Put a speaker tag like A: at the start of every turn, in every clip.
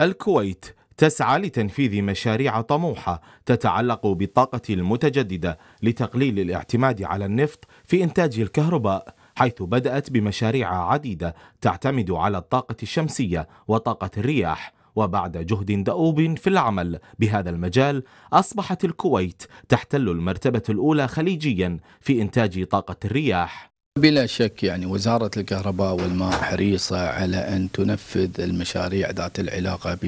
A: الكويت تسعى لتنفيذ مشاريع طموحه تتعلق بالطاقه المتجدده لتقليل الاعتماد على النفط في انتاج الكهرباء حيث بدات بمشاريع عديده تعتمد على الطاقه الشمسيه وطاقه الرياح وبعد جهد دؤوب في العمل بهذا المجال اصبحت الكويت تحتل المرتبه الاولى خليجيا في انتاج طاقه الرياح
B: بلا شك يعني وزارة الكهرباء والماء حريصة على أن تنفذ المشاريع ذات العلاقة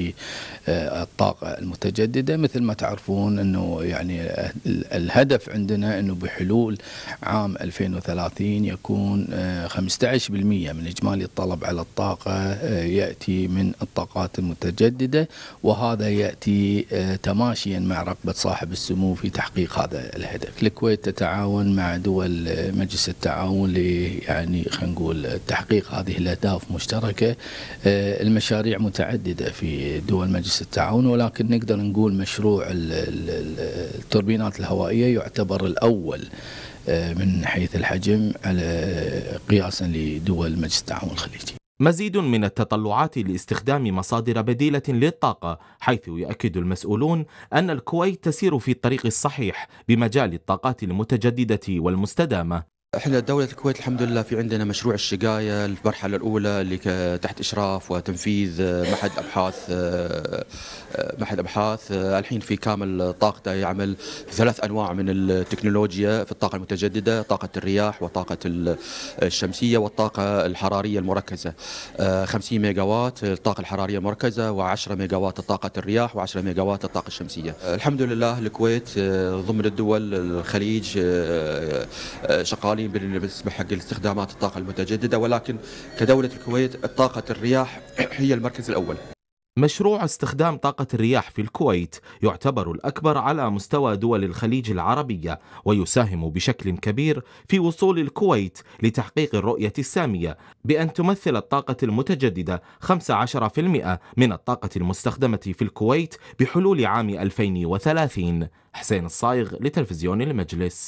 B: بالطاقة المتجددة مثل ما تعرفون أنه يعني الهدف عندنا أنه بحلول عام 2030 يكون 15% من إجمالي الطلب على الطاقة يأتي من الطاقات المتجددة وهذا يأتي تماشيا مع رغبة صاحب السمو في تحقيق هذا الهدف الكويت تتعاون مع دول مجلس التعاون يعني خلينا نقول تحقيق هذه الاهداف مشتركه آه، المشاريع متعدده في دول مجلس التعاون ولكن نقدر نقول مشروع التوربينات الهوائيه يعتبر الاول آه، من حيث الحجم على قياسا لدول مجلس التعاون الخليجي
A: مزيد من التطلعات لاستخدام مصادر بديلة للطاقة حيث يؤكد المسؤولون أن الكويت تسير في الطريق الصحيح بمجال الطاقات المتجددة والمستدامة
C: احنا دولة الكويت الحمد لله في عندنا مشروع الشقاية المرحلة الأولى اللي تحت إشراف وتنفيذ آه، معهد أبحاث آه، آه، معهد أبحاث الحين في كامل طاقته يعمل في ثلاث أنواع من التكنولوجيا في الطاقة المتجددة طاقة الرياح وطاقة الشمسية والطاقة الحرارية المركزة 50 ميجا وات الطاقة الحرارية المركزة و10 ميجا وات طاقة الرياح و10 ميجا وات الطاقة الشمسية الحمد لله الكويت ضمن الدول الخليج شغال القوانين بالنسبه حق استخدامات الطاقه المتجدده ولكن كدوله الكويت طاقه الرياح هي المركز الاول.
A: مشروع استخدام طاقة الرياح في الكويت يعتبر الأكبر على مستوى دول الخليج العربية ويساهم بشكل كبير في وصول الكويت لتحقيق الرؤية السامية بأن تمثل الطاقة المتجددة 15% من الطاقة المستخدمة في الكويت بحلول عام 2030 حسين الصايغ لتلفزيون المجلس